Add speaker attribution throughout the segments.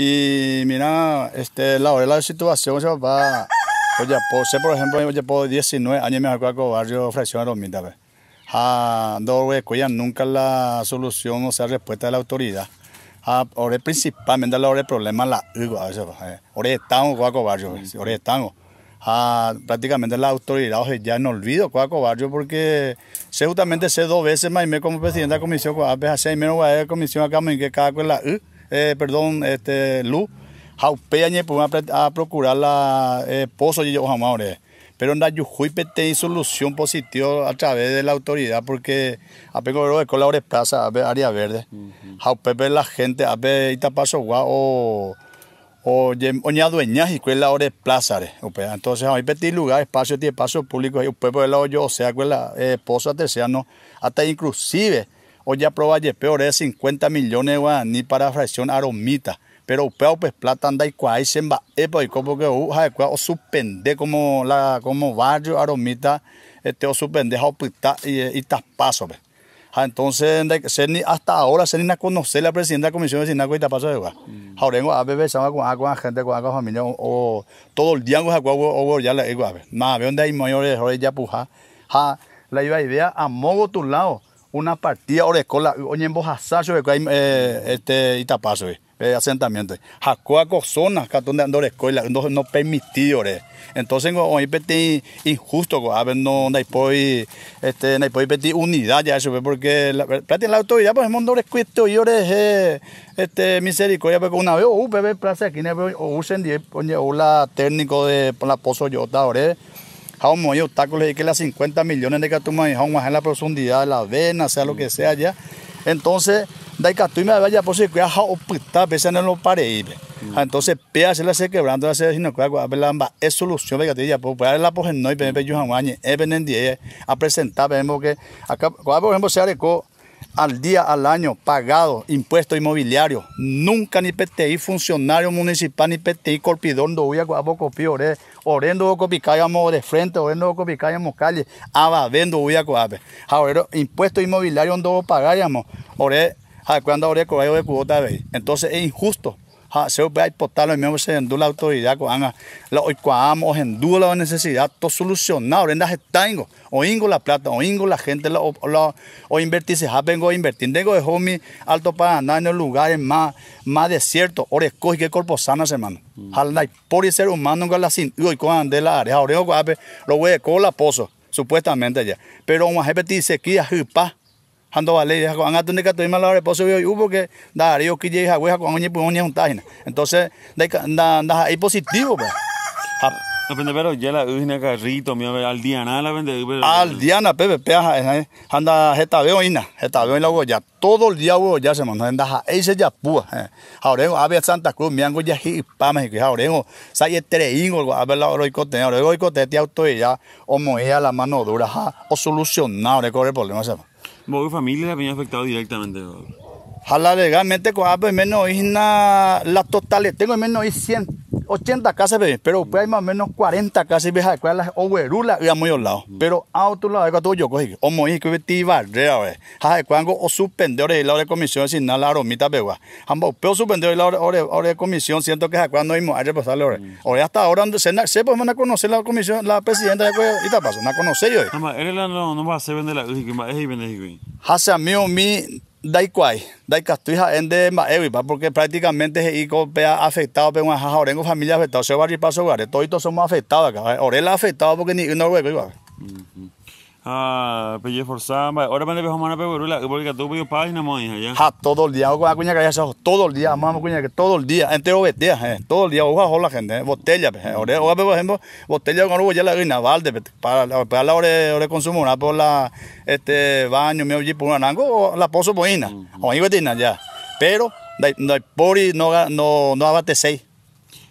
Speaker 1: Y mira, este, la hora de la situación, se papá. Oye, por, por ejemplo, yo 19 años me acuerdo barrio Fracción Aromita, ¿ves? Pues. Ah, no, escuela nunca la solución, o sea, respuesta de la autoridad. Ahora es principalmente la hora del problema la U. ahora eh, estamos cuaco barrio, ahora estamos. prácticamente la autoridad, ya no olvido cuaco barrio porque sé justamente sé dos veces más y me como presidente de la comisión, a veces menos voy a comisión acá, me que cada la eh, perdón, este, luz, jaupeañe, pues a procurar la eh, pozo y yo jamás, pero en hay solución positiva a través de la autoridad porque a con de Colabores Plaza, a Área Verde, a la gente, a Itapaso o o oña dueñas y cuela ore plaza pues, entonces hay un lugar espacio tiene espacio público y pueblo de la yo o sea la esposa eh, terciana, hasta inclusive Hoy peor es 50 millones de ni para fracción aromita. Pero upeo pues plata anda y cuay se va epa y como que uja uh, de o suspende como la como barrio aromita este o suspende o pita y, y tapazo pues. Entonces, hasta ahora se ni a conocer la presidenta de la Comisión de Sinaco y Tapaso de Gua. Mm. Ahora vengo a beber, se con agua, gente, con agua, familia, o todo el día, o ya le digo, a ver, nada, donde hay mayores, ahora ya puja. La iba a idea a modo tu lado una partida escuela, oye en bojasacho, hay eh, este itapaso eh, asentamiento. Jacoaco Cozona, que donde ando escuela, no, no permitido, Entonces, hoy petí injusto, a ver, no, no hay este, no hay petí unidad ya eso, porque la, la autoridad, pues, mundo escuesto, y ore eh, este, misericordia, porque una vez, uh, bebé, plaza aquí, o usen, oye, o la técnico de la pozo yota, ahora, Jaumo hay obstáculos de que las 50 millones de catumas en la profundidad de la vena, sea lo que mm. sea ya Entonces, da y me vaya por si cuida jao veces en los paredes. Mm. Ah, entonces, pea se la se quebrando, la se sino cuida, la amba es solución, venga, ya, pues, para la pojen no y pepe yuhan guañe, es venen a presentar, vemos que acá, por ejemplo, se arecó al día al año pagado impuesto inmobiliario. Nunca ni PTI funcionario municipal ni PTI corpidor no voy a copiar. orendo a de frente, orendo Bocopicayamo calle, abadendo voy a Ahora impuesto inmobiliario no pagáramos, ore, cuando ore cobayo de Entonces es injusto ja, se puede exportar los se la autoridad con la la necesidad todo solucionado está ingo, la plata oingo la gente o invertirse ja vengo invertir tengo de homie alto para andar en los lugares más más desiertos ores que cuerpo hermano mm. por ser humano con la sin y con la área voy a pozo supuestamente ya pero un jefe dice que ya hando vale ya han atende que tuvimos la hora poso yo porque da río que llega hueja con oñe pues oñe un tajina entonces da da ahí positivo pues
Speaker 2: Aprende pero ya la ujina carrito mi al día nada la vende al día na
Speaker 1: pepe peja eh, anda jeta veo ina jeta veo la ya todo el día huevo ya se manda anda ahí se ya púa eh. ahora ave Santa Cruz mi ango ya hi pa México ahora vengo sai estreingo a ver la hora y cote ahora y cote te auto ya o moja la mano dura o solucionado el problema se
Speaker 2: Vos familia la habían afectado directamente.
Speaker 1: Jala legalmente, coabe, pues, menos la totalidad. Tengo menos 100 80 casas, pero después pues hay más o menos 40 casas, vieja, de las oguerulas y a muy lado. Mm. Pero a otro lado, que todo yo cogí, o mojí, que vete y barrera, ve. Jaja, cuando o suspendedor y la hora de comisión, sin nada, la aromita, beba. Ambo, pero suspendedor y la hora de comisión, siento que es cuando mismo hay que pasarle ahora. ya hasta ahora, donde se pues van a conocer la comisión, la presidenta de Cueva, y te paso, no a conocer yo.
Speaker 2: No, él no va a ser vender la, es y vender, es y vender. Hace
Speaker 1: a mí o mí en de Jaende Maewipa, porque prácticamente es afectado, pero Jaja Orengo familia afectada, se para paso hogar, todos somos afectados acá, eh. Orela afectado porque ni uno hueco
Speaker 2: ah Pellejo Forzamba. Ahora me debes a Pegurula, porque tú pides página, moña, ya. Ja,
Speaker 1: todo el día, hago cuña que ya todo el día, mamá, cuña que todo el día, entero entre eh, todo el día, ojo la gente, eh. botella, ahora, eh. por ejemplo, botella con agua, ya la guina, balde, para hora de consumo una por la, este, baño, mi oye, por una o la pozo boina, mm. o ahí betina, ya. Pero, no hay pori, no, no, no abate seis.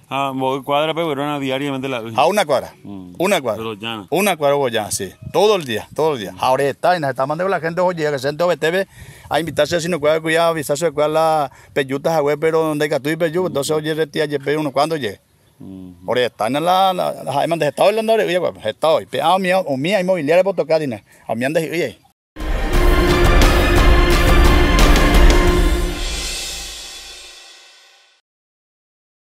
Speaker 1: Ah, cuadra, pero diariamente la. A una cuadra. Mm. Una cuadra. Una cuadra ya, sí. Todo el día, todo el día. Ahora está, y nos está mandando la gente, oye, que se de OBTV a invitarse a Sino Cuadra, a avisarse de las peyutas a web, pero donde Catú y Peyú. Entonces, oye, el este día pero uno, ¿cuándo llegue? está en la, la, las hablando de Estado de Landore, oye, pues, Estado, ah, o mía inmobiliaria por tocar dinero. A mí andes, oye,